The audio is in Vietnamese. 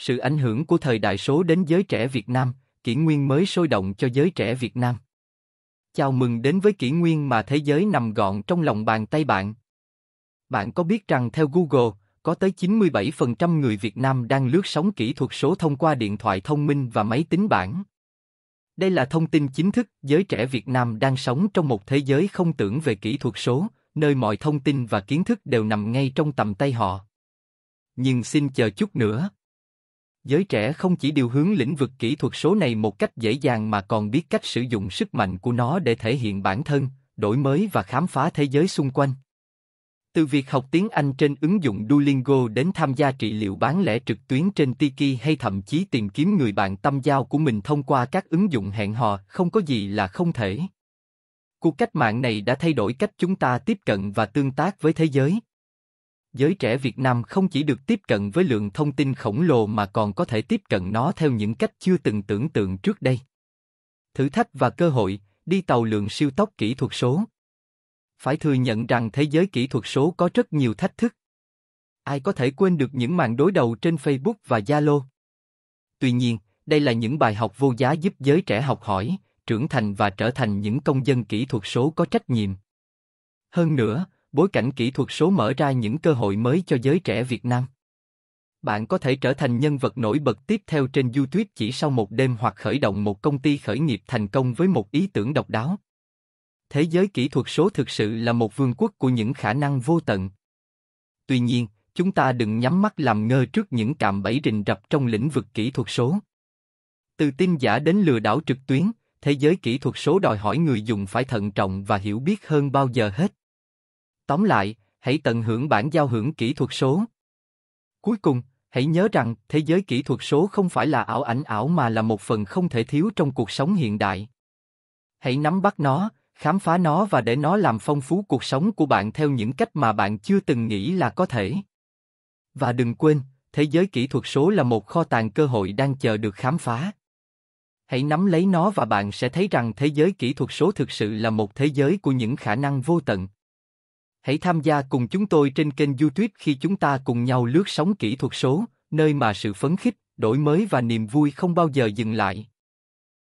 Sự ảnh hưởng của thời đại số đến giới trẻ Việt Nam, kỷ nguyên mới sôi động cho giới trẻ Việt Nam. Chào mừng đến với kỷ nguyên mà thế giới nằm gọn trong lòng bàn tay bạn. Bạn có biết rằng theo Google, có tới 97% người Việt Nam đang lướt sóng kỹ thuật số thông qua điện thoại thông minh và máy tính bảng. Đây là thông tin chính thức, giới trẻ Việt Nam đang sống trong một thế giới không tưởng về kỹ thuật số, nơi mọi thông tin và kiến thức đều nằm ngay trong tầm tay họ. Nhưng xin chờ chút nữa. Giới trẻ không chỉ điều hướng lĩnh vực kỹ thuật số này một cách dễ dàng mà còn biết cách sử dụng sức mạnh của nó để thể hiện bản thân, đổi mới và khám phá thế giới xung quanh. Từ việc học tiếng Anh trên ứng dụng Duolingo đến tham gia trị liệu bán lẻ trực tuyến trên Tiki hay thậm chí tìm kiếm người bạn tâm giao của mình thông qua các ứng dụng hẹn hò, không có gì là không thể. Cuộc cách mạng này đã thay đổi cách chúng ta tiếp cận và tương tác với thế giới giới trẻ Việt Nam không chỉ được tiếp cận với lượng thông tin khổng lồ mà còn có thể tiếp cận nó theo những cách chưa từng tưởng tượng trước đây. Thử thách và cơ hội, đi tàu lượng siêu tốc kỹ thuật số. Phải thừa nhận rằng thế giới kỹ thuật số có rất nhiều thách thức. Ai có thể quên được những màn đối đầu trên Facebook và Zalo? Tuy nhiên, đây là những bài học vô giá giúp giới trẻ học hỏi, trưởng thành và trở thành những công dân kỹ thuật số có trách nhiệm. Hơn nữa, bối cảnh kỹ thuật số mở ra những cơ hội mới cho giới trẻ Việt Nam. Bạn có thể trở thành nhân vật nổi bật tiếp theo trên YouTube chỉ sau một đêm hoặc khởi động một công ty khởi nghiệp thành công với một ý tưởng độc đáo. Thế giới kỹ thuật số thực sự là một vương quốc của những khả năng vô tận. Tuy nhiên, chúng ta đừng nhắm mắt làm ngơ trước những cạm bẫy rình rập trong lĩnh vực kỹ thuật số. Từ tin giả đến lừa đảo trực tuyến, thế giới kỹ thuật số đòi hỏi người dùng phải thận trọng và hiểu biết hơn bao giờ hết. Tóm lại, hãy tận hưởng bản giao hưởng kỹ thuật số. Cuối cùng, hãy nhớ rằng thế giới kỹ thuật số không phải là ảo ảnh ảo mà là một phần không thể thiếu trong cuộc sống hiện đại. Hãy nắm bắt nó, khám phá nó và để nó làm phong phú cuộc sống của bạn theo những cách mà bạn chưa từng nghĩ là có thể. Và đừng quên, thế giới kỹ thuật số là một kho tàng cơ hội đang chờ được khám phá. Hãy nắm lấy nó và bạn sẽ thấy rằng thế giới kỹ thuật số thực sự là một thế giới của những khả năng vô tận. Hãy tham gia cùng chúng tôi trên kênh YouTube khi chúng ta cùng nhau lướt sóng kỹ thuật số, nơi mà sự phấn khích, đổi mới và niềm vui không bao giờ dừng lại.